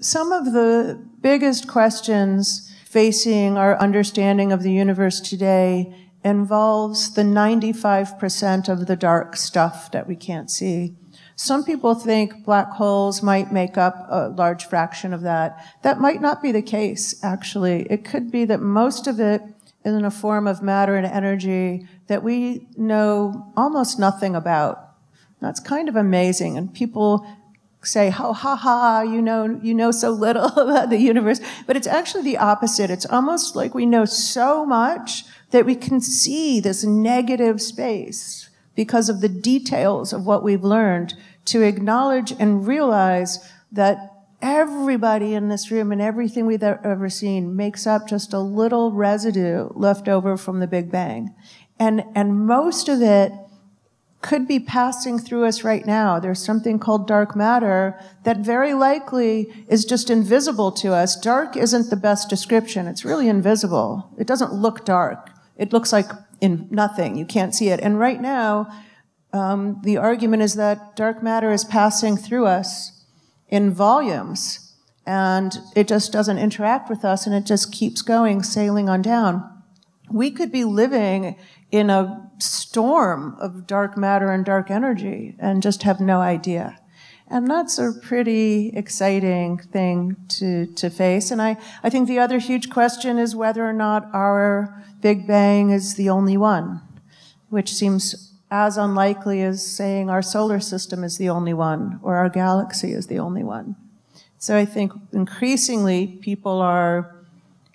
some of the biggest questions facing our understanding of the universe today involves the 95% of the dark stuff that we can't see. Some people think black holes might make up a large fraction of that. That might not be the case, actually. It could be that most of it is in a form of matter and energy that we know almost nothing about. That's kind of amazing. And people say, "Ho oh, ha ha, you know, you know so little about the universe," but it's actually the opposite. It's almost like we know so much that we can see this negative space because of the details of what we've learned to acknowledge and realize that everybody in this room and everything we've ever seen makes up just a little residue left over from the Big Bang. And, and most of it could be passing through us right now. There's something called dark matter that very likely is just invisible to us. Dark isn't the best description. It's really invisible. It doesn't look dark. It looks like in nothing. You can't see it. And right now, um, the argument is that dark matter is passing through us in volumes and it just doesn't interact with us and it just keeps going, sailing on down we could be living in a storm of dark matter and dark energy and just have no idea. And that's a pretty exciting thing to, to face. And I, I think the other huge question is whether or not our Big Bang is the only one, which seems as unlikely as saying our solar system is the only one or our galaxy is the only one. So I think increasingly people are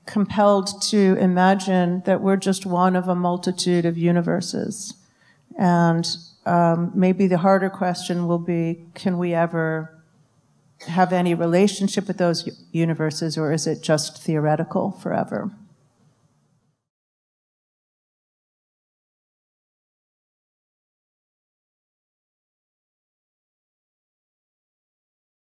compelled to imagine that we're just one of a multitude of universes. And um, maybe the harder question will be can we ever have any relationship with those universes, or is it just theoretical forever?